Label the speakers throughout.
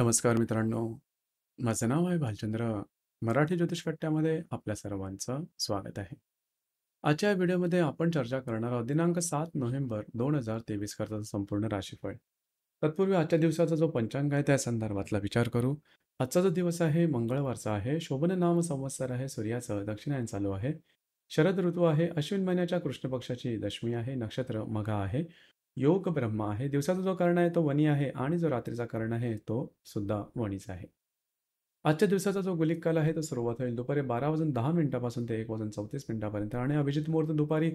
Speaker 1: नमस्कार मित्रांनो माझं नाव आहे भालचंद्र मराठी ज्योतिष कट्ट्यामध्ये आपल्या सर्वांचं स्वागत आहे आजच्या व्हिडिओमध्ये आपण चर्चा करणार आहोत दिनांक सात नोव्हेंबर दोन हजार तेवीस करताचं संपूर्ण राशीफळ तत्पूर्वी आजच्या दिवसाचा जो पंचांग आहे त्या संदर्भातला विचार करू आजचा जो दिवस आहे मंगळवारचा आहे शोभन नाम संवत्सर आहे सूर्याचं दक्षिणायन चालू आहे शरद ऋतू आहे अश्विन महिन्याच्या कृष्ण पक्षाची दशमी आहे नक्षत्र मघा आहे योग ब्रह्म आहे दिवसाचा जो कर्ण आहे तो वणी आहे आणि जो रात्रीचा कर्ण आहे तो सुद्धा वणीचा आहे आजच्या दिवसाचा जो गुलिक काल आहे तो सुरुवात होईल दुपारी बारा वाजून दहा मिनिटापासून ते एक वाजून चौतीस मिनिटापर्यंत आणि अभिजित मुहूर्त दुपारी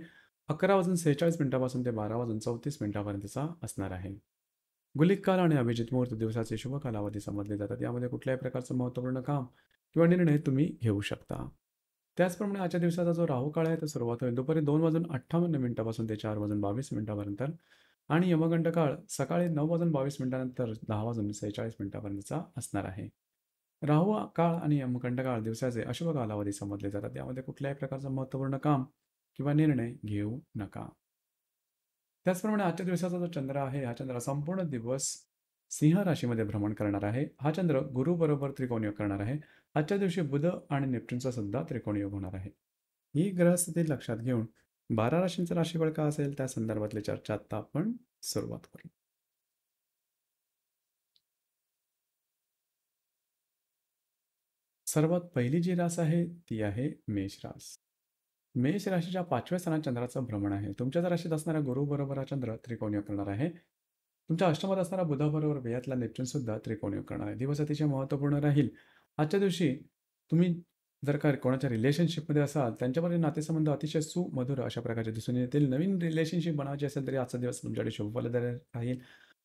Speaker 1: अकरा वाजून सेहेचाळीस मिनिटापासून ते बारा वाजून चौतीस मिनिटापर्यंतचा असणार आहे गुलिक काल आणि अभिजित मुहूर्त दिवसाचे शुभ कालावधी समजले जातात यामध्ये कुठल्याही प्रकारचं महत्त्वपूर्ण काम किंवा निर्णय तुम्ही घेऊ शकता त्याचप्रमाणे आजच्या दिवसाचा जो राहू काळ आहे तो सुरुवात होईल दुपारी दोन वाजून अठ्ठावन्न मिनिटापासून ते चार वाजून बावीस मिनिटापर्यंत आणि यमगंड काळ सकाळी नऊ वाजून बावीस मिनिटानंतर दहा वाजून सेहेचाळीस मिनिटापर्यंतचा असणार आहे राहू काळ आणि यमगंड काळ दिवसाचे अशुभ कालावधी समजले जातात यामध्ये कुठल्याही प्रकारचं महत्त्वपूर्ण काम किंवा निर्णय घेऊ नका त्याचप्रमाणे आजच्या दिवसाचा जो चंद्र आहे हा चंद्र संपूर्ण दिवस सिंह राशीमध्ये भ्रमण करणार आहे हा चंद्र गुरु बरोबर त्रिकोणयोग करणार आहे आजच्या दिवशी बुध आणि नेप्ट्यूनचा सुद्धा त्रिकोणयोग होणार आहे ही ग्रहस्थिती लक्षात घेऊन बारा राशींचं राशीफळ का असेल त्या संदर्भातली चर्चा आता आपण सुरुवात करू सर्वात पहिली जी रास आहे ती आहे मेष रास मेष राशीच्या पाचव्या स्थानात चंद्राचं भ्रमण आहे तुमच्याच राशीत असणारा गुरु बरोबर हा चंद्र त्रिकोणीय करणार आहे तुमच्या अष्टमात असणारा बुधाबरोबर वेयातला नेपच्यून सुद्धा त्रिकोणीय करणार आहे दिवस अतिशय महत्वपूर्ण राहील आजच्या दिवशी तुम्ही जर का कोणाच्या रिलेशनशिपमध्ये असाल त्यांच्यामध्ये नातेसंबंध अतिशय सुमधुर अशा प्रकारचे दिसून येतील नवीन रिलेशनशिप बनवायची असेल तरी आजचा दिवस तुमच्याकडे शुभफलदायी राहील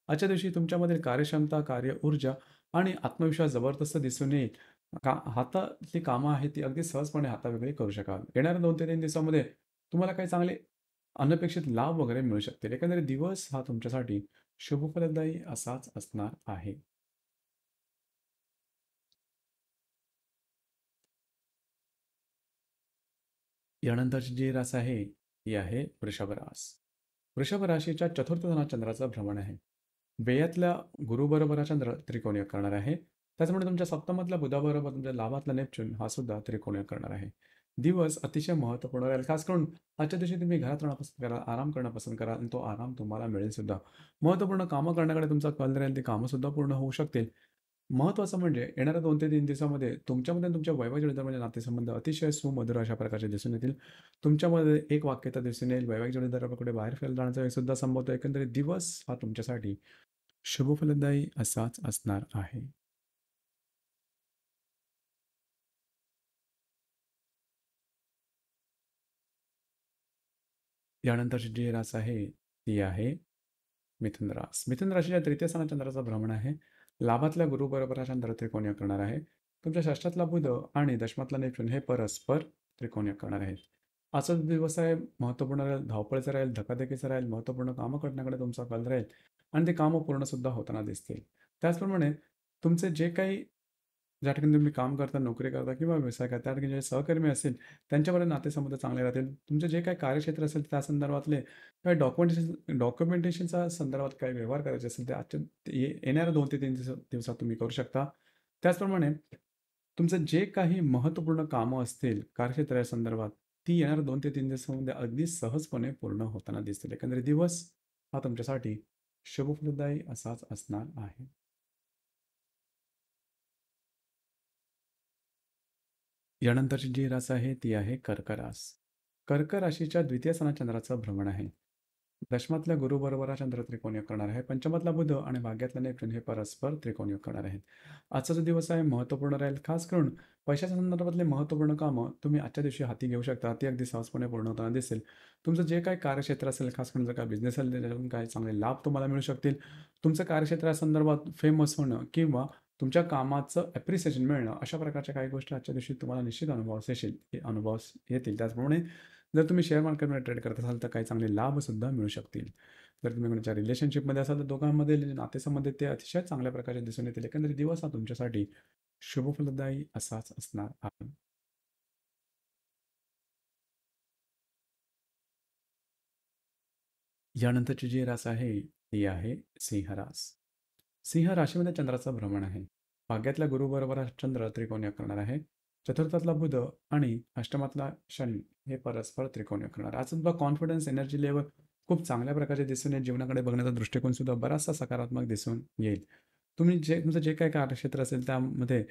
Speaker 1: आजच्या दिवशी तुमच्यामधील कार्यक्षमता कार्य ऊर्जा आणि आत्मविश्वास जबरदस्त दिसून येईल का हातातली कामं आहेत ती अगदी सहजपणे हातावेगळी करू शकाल येणाऱ्या दोन ते तीन दिवसामध्ये तुम्हाला काही चांगले अनपेक्षित लाभ वगैरे मिळू शकतील एकंदरीत दिवस हा तुमच्यासाठी शुभफलदायी असाच असणार आहे यानंतरची जी रास आहे ती आहे वृषभ रास वृषभ राशीच्या चतुर्थ चंद्राचं भ्रमण आहे वेयातल्या गुरुबरोबर चंद्र त्रिकोणीय करणार आहे त्याचमुळे तुमच्या सप्तमातल्या बुधाबरोबर तुमच्या लाभातला नेपच्यून हा सुद्धा त्रिकोणीय करणार आहे दिवस अतिशय महत्त्वपूर्ण राहील खास करून आजच्या दिवशी तुम्ही घरात राहणं पसंत करा आराम करणं पसंत करा आणि तो आराम तुम्हाला मिळेल सुद्धा महत्त्वपूर्ण कामं करण्याकडे तुमचा कल राहील ती कामंसुद्धा पूर्ण होऊ शकतील महत्वाचं म्हणजे येणाऱ्या दोन ते तीन दिवसामध्ये तुमच्यामध्ये तुमच्या वैवाहिक म्हणजे नातेसंबंध अतिशय सुमधुर अशा प्रकारचे दिसून येतील तुमच्यामध्ये एक वाक्यता दिसून येईल वैवाहिक जोडीदाराला कुठे बाहेर फिरायला जाण्याचा वेळ सुद्धा संभवतो एकंदरीत दिवस हा तुमच्यासाठी शुभ शुभफलदायी असाच असणार आहे यानंतरची जी रास आहे ती आहे मिथुन रास मिथुन राशीच्या तृतीय स्थानात चंद्राचा भ्रमण आहे लाभातल्या गुरु बरोबर हा करणार आहे तुमच्या षष्टातला बुध आणि दशमातला नेपच्यून हे परस्पर त्रिकोणीय करणार आहेत असाच दिवस आहे महत्त्वपूर्ण राहील धावपळीचं राहील धकाधकीचं राहील महत्त्वपूर्ण कामं करण्याकडे तुमचा कल राहील आणि ते कामं पूर्णसुद्धा होताना दिसतील त्याचप्रमाणे तुमचे जे काही ज्या ठिकाणी तुम्ही काम करता नोकरी करता किंवा व्यवसाय करता त्या ठिकाणी जे सहकर्मी असतील त्यांच्यामध्ये नातेसंबंध चांगले राहतील तुमचे जे काही कार्यक्षेत्र असेल त्या संदर्भातले काही डॉक्युमेंटेशन डॉक्युमेंटेशनचा संदर्भात काही व्यवहार करायचे असेल ते आजच्या येणाऱ्या दोन ते तीन दिवसात तुम्ही करू शकता त्याचप्रमाणे तुमचं जे काही महत्त्वपूर्ण कामं असतील कार्यक्षेत्राच्या संदर्भात ती येणाऱ्या दोन ते तीन दिवसामध्ये अगदी सहजपणे पूर्ण होताना दिसतील एकंदरीत दिवस हा तुमच्यासाठी शुभफलदायी असाच असणार आहे यानंतरची जी रास आहे ती आहे कर्क रास कर्क राशीच्या द्वितीय सणा चंद्राचं भ्रमण आहे दशमातल्या गुरु बरोबर चंद्र त्रिकोण योग करणार आहे पंचमातला बुध आणि भाग्यातला नेपच्यून हे परस्पर त्रिकोण योग करणार आहेत आजचा जो दिवस आहे महत्त्वपूर्ण राहील खास करून पैशाच्या संदर्भातले महत्त्वपूर्ण कामं तुम्ही आजच्या दिवशी हाती घेऊ शकता ती अगदी सहजपणे पूर्ण होताना दिसेल तुमचं जे काही कार्यक्षेत्र असेल खास करून जर काय बिझनेस असेल त्याच्यातून काही चांगले लाभ तुम्हाला मिळू शकतील तुमचं कार्यक्षेत्रासंदर्भात फेमस होणं किंवा तुमच्या कामाचं ॲप्रिसिएशन मिळणं अशा प्रकारच्या काही गोष्टी आजच्या दिवशी तुम्हाला निश्चित अनुभव येशील अनुभव येतील त्याचप्रमाणे जर तुम्ही शेअर मार्केटमध्ये ट्रेड करत असाल तर काही चांगले लाभसुद्धा मिळू शकतील जर तुम्ही कोणाच्या रिलेशनशिपमध्ये असाल तर दोघांमध्ये नातेसंबंधित ते अतिशय चांगल्या प्रकारचे दिसून येतील एकंदरीत दिवस हा तुमच्यासाठी शुभफलदायी असाच असणार आहे यानंतरची जी रास आहे ती आहे सिंहरास सिंह राशीमध्ये चंद्राचं भ्रमण आहे भाग्यातल्या गुरुबरोबर हा चंद्र त्रिकोणी करणार आहे चतुर्थातला बुध आणि अष्टमातला शनी हे परस्पर त्रिकोणी करणार आज कॉन्फिडन्स एनर्जी लेवल खूप चांगल्या प्रकारे दिसून येईल जीवनाकडे बघण्याचा दृष्टिकोन सुद्धा बराचसा सकारात्मक दिसून येईल तुम्ही जे तुमचं जे काही कार्यक्षेत्र असेल त्यामध्ये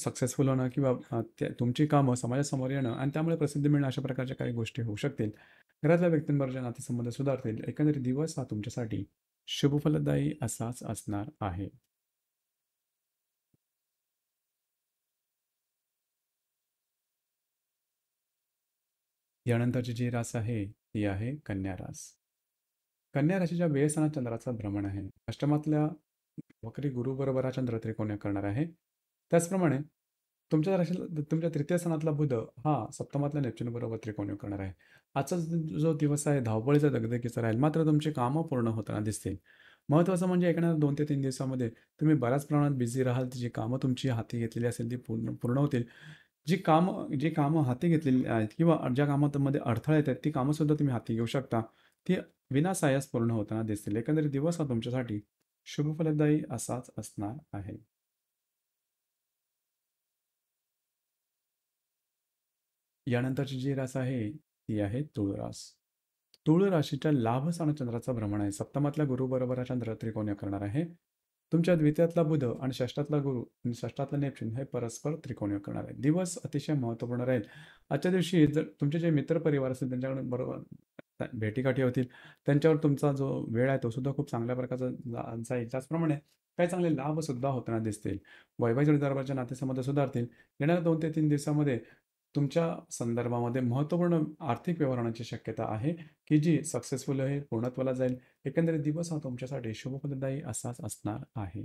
Speaker 1: सक्सेसफुल होणं किंवा तुमची कामं समाजासमोर येणं आणि त्यामुळे प्रसिद्धी मिळणं अशा प्रकारच्या काही गोष्टी होऊ शकतील घरातल्या व्यक्तींबरोबर नातेसंबंध सुधारतील एकंदरीत दिवस हा तुमच्यासाठी शुभफलदायी असाच असणार आहे यानंतरची जी रास आहे ती आहे कन्या रास कन्या राशीच्या वेळेसाना चंद्राचा भ्रमण आहे अष्टमातल्या वक्री गुरुबरोबर चंद्र त्रिकोण्या करणार आहे त्याचप्रमाणे तुमच्या राशीला तुमच्या तृतीय स्थानातला बुध हा सप्तमातल्या नेपच्यून बरोबर त्रिकोणी करणार आहे आजचा जो दिवस आहे धावपळीचा दगदगीचा राहील मात्र तुमची कामं पूर्ण होताना दिसतील महत्त्वाचं म्हणजे एखाद्या दोन ते तीन दिवसामध्ये तुम्ही बऱ्याच प्रमाणात बिझी राहाल जी कामं तुमची हाती घेतलेली असेल ती पूर्ण पूर्ण होतील जी कामं जी कामं हाती घेतलेली आहेत किंवा ज्या कामांमध्ये अडथळे येत आहेत ती कामंसुद्धा तुम्ही हाती घेऊ शकता ती विनासायास पूर्ण होताना दिसतील एकंदरीत दिवस हा तुमच्यासाठी शुभफलदायी असाच असणार आहे यानंतरची जी रास आहे ती आहे तुळरास रास तुळ राशीच्या लाभ स्थान चंद्राचा भ्रमण आहे सप्तमातला गुरु बरोबर चंद्र त्रिकोण करणार आहे तुमच्या द्वितीयातला बुध आणि षष्टातला गुरु आणि षष्टातला नेपचून हे परस्पर त्रिकोण करणार आहे दिवस अतिशय महत्वपूर्ण राहील आजच्या दिवशी जर तुमचे जे मित्रपरिवार असतील त्यांच्याकडून बरोबर भेटीगाठी होतील त्यांच्यावर तुमचा जो वेळ आहे तो सुद्धा खूप चांगल्या प्रकारचा जाईल त्याचप्रमाणे काही चांगले लाभ सुद्धा होताना दिसतील वैवाहिक दरबारच्या नातेसंबंध सुधारतील येणाऱ्या दोन ते तीन दिवसामध्ये तुमच्या संदर्भामध्ये महत्वपूर्ण आर्थिक व्यवहारांची शक्यता आहे की जी सक्सेसफुल होईल पूर्णत्वाला जाईल एकंदरीत दिवस हा तुमच्यासाठी शुभफलदायी असाच असणार आहे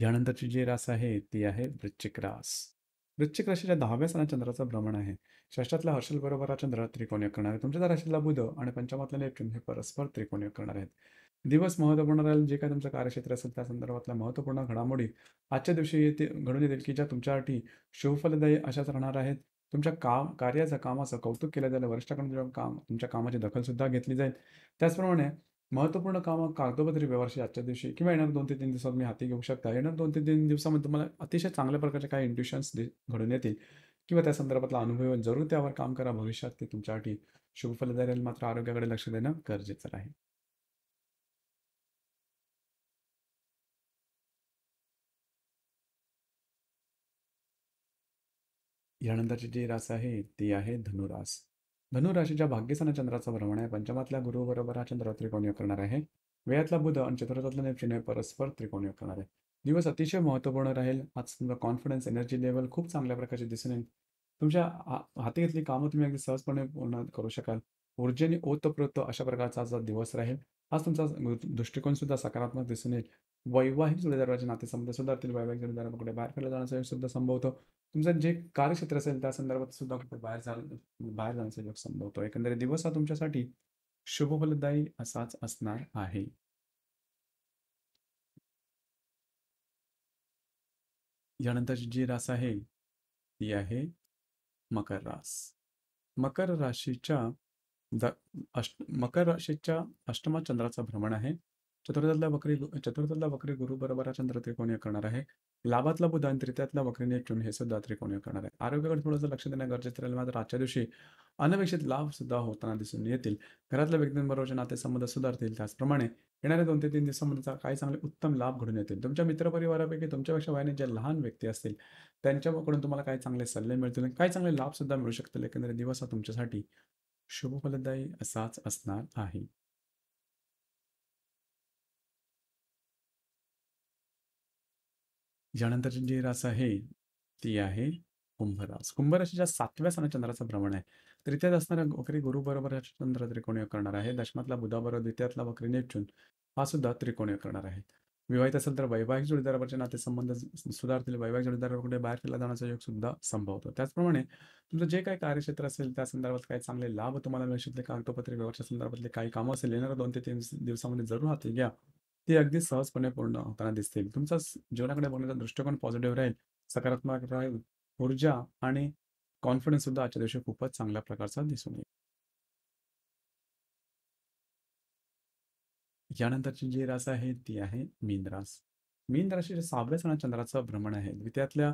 Speaker 1: यानंतरची जी रास आहे ती आहे वृश्चिक रास वृश्चिक राशीच्या दहाव्या सणा चंद्राचं भ्रमण आहे षष्टातला हर्षल बरोबर हा चंद्र त्रिकोणीय करणार आहे तुमच्या राशीतला बुध आणि पंचमातला नेपच्यून हे परस्पर त्रिकोणीय करणार आहेत दिवस महत्त्वपूर्ण राहील जे काय तुमचं कार्यक्षेत्र असेल त्या संदर्भातल्या महत्त्वपूर्ण घडामोडी आजच्या दिवशी येते घडून येतील की ज्या तुमच्यासाठी शुभफलदायी अशाच राहणार आहेत तुमच्या काम कार्याचं कामाचं कौतुक केलं जाईल वरिष्ठाकडून काम तुमच्या कामाची दखलसुद्धा घेतली जाईल त्याचप्रमाणे महत्त्वपूर्ण कामं कागदोपत्री व्यवहारशी आजच्या दिवशी किंवा येणार दोन ते तीन दिवसात मी हाती घेऊ शकता येणार दोन ते तीन दिवसामध्ये तुम्हाला अतिशय चांगल्या प्रकारचे काही इंट्युशन्स घडून येतील किंवा त्या संदर्भातला अनुभव जरूर त्यावर काम करा भविष्यात ते तुमच्यासाठी शुभफलदायी मात्र आरोग्याकडे लक्ष देणं गरजेचं राहील यानंतरची जी रास आहे ती आहे धनुरास धनुराशीच्या भाग्यस्थान चंद्राचा भ्रमण आहे पंचमातल्या गुरु बरोबर हा चंद्र त्रिकोणयोग करणार आहे वेळातला बुध आणि चतुर्थातला हे परस्पर त्रिकोणयोग करणार आहे दिवस अतिशय महत्त्वपूर्ण राहील आज तुमचा कॉन्फिडन्स एनर्जी लेवल खूप चांगल्या प्रकारचे दिसून येईल तुमच्या हाती घेतली कामं तुम्ही अगदी सहजपणे पूर्ण करू शकाल ऊर्जेने ओतप्रोत अशा प्रकारचा आज दिवस राहील आज तुमचा दृष्टिकोन सुद्धा सकारात्मक दिसून येईल वैवाहिक जोडीदाराच्या नातेसंबंध सुधारतील वैवाहिक जोडीदाराकडे कुठे बाहेर फिरला जाण्याचा सुद्धा संभवतो तुमचं जे कार्यक्षेत्र असेल त्या संदर्भात सुद्धा कुठे बाहेर जा बाहेर जाण्याचा योग संभवतो एकंदरीत दिवस हा तुमच्यासाठी शुभफलदायी असाच असणार आहे यानंतरची जी रास आहे ती आहे मकर रास मकर राशीच्या मकर राशीच्या अष्टमा चंद्राचा भ्रमण आहे चतुर्थातल्या वक्री चतुर्थला वक्री गुरु बरोबर चंद्र त्रिकोणीय करणार आहे लाभातला आणि तृतीयातला वक्रीने हे सुद्धा त्रिकोणीय करणार आहे आरोग्याकडे थोडंसं लक्ष देणं गरजेचं राहील मात्र आजच्या दिवशी अनपेक्षित लाभ सुद्धा होताना दिसून येतील घरातल्या व्यक्तींबरोबरचे संबंध सुधारतील त्याचप्रमाणे येणाऱ्या दोन ते तीन दिवसांमध्ये काही चांगले उत्तम लाभ घडून येतील तुमच्या मित्रपरिवारापैकी तुमच्यापेक्षा वयाने जे लहान व्यक्ती असतील त्यांच्याकडून तुम्हाला काही चांगले सल्ले मिळतील काही चांगले लाभ सुद्धा मिळू शकतील एकंदरीत दिवस हा तुमच्यासाठी शुभफलदायी असाच असणार आहे यानंतरची जी रास आहे ती आहे कुंभरास कुंभराशीच्या सातव्या सण चंद्राचं भ्रमण आहे तर असणाऱ्या वक्री गुरु बरोबर चंद्र त्रिकोणीय करणार आहे दशमातला बुधाबरोबर द्वितीयातला वक्री नेपचून हा सुद्धा त्रिकोणीय करणार आहे विवाहित असेल तर वैवाहिक जोडीदारावरचे नातेसंबंध सुधारतील वैवाहिक कुठे बाहेर केला जाण्याचा योग सुद्धा संभवतो त्याचप्रमाणे तुमचं जे काही कार्यक्षेत्र असेल त्या संदर्भात काही चांगले लाभ तुम्हाला मिळू शकले कागदोपत्रे व्यवहारच्या संदर्भातले काही कामं असेल येणाऱ्या दोन ते तीन दिवसामध्ये जरूर हाती घ्या ती अगदी सहजपणे पूर्ण होताना दिसतील तुमचा जीवनाकडे बघण्याचा दृष्टिकोन पॉझिटिव्ह राहील सकारात्मक राहील ऊर्जा आणि कॉन्फिडन्स सुद्धा आजच्या दिवशी खूपच चांगल्या प्रकारचा दिसून येईल यानंतरची जी रास आहे ती आहे मीन रास मीन राशीच्या सहाव्या सणा चंद्राचं भ्रमण आहे द्वितीयातल्या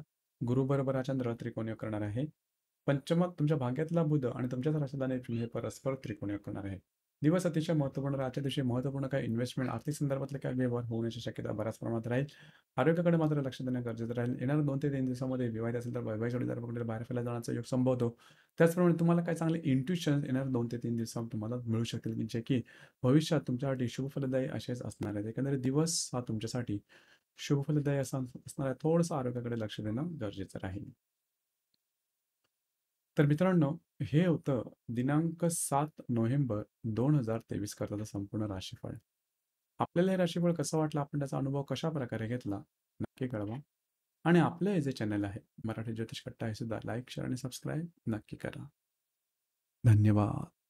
Speaker 1: गुरुबरोबर हा चंद्र त्रिकोणीय करणार आहे पंचमात तुमच्या भाग्यातला बुध आणि तुमच्याच राशदाने हे परस्पर त्रिकोणीय करणार आहे दिवस अतिशय महत्त्वपूर्ण आजच्या दिवशी महत्त्वपूर्ण काही इन्व्हेस्टमेंट आर्थिक संदर्भातले काही व्यवहार होण्याची शक्यता बऱ्याच प्रमाणात राहील आरोग्याकडे मात्र लक्ष देणं गरजेचं राहील येणार दोन ते तीन दिवसामध्ये विवाहित असेल तर वैवाहिक बाहेर फिरायला जाण्याचा योग संभवतो त्याचप्रमाणे तुम्हाला काही चांगले इंट्युशन येणार दोन ते तीन दिवसात तुम्हाला मिळू शकतील जे की भविष्यात तुमच्यासाठी शुभफलदायी असेच असणार आहेत एकंदरीत दिवस हा तुमच्यासाठी शुभफलदायी असा आहे थोडंसं आरोग्याकडे लक्ष देणं गरजेचं राहील तर मित्रांनो हे होतं दिनांक सात नोव्हेंबर दोन हजार तेवीस करताचं संपूर्ण राशीफळ आपल्याला हे राशीफळ कसं वाटलं आपण त्याचा अनुभव कशा प्रकारे घेतला नक्की कळवा आणि आपलं हे जे चॅनल आहे मराठी ज्योतिष कट्टा हे सुद्धा लाईक शेअर आणि सबस्क्राईब नक्की करा धन्यवाद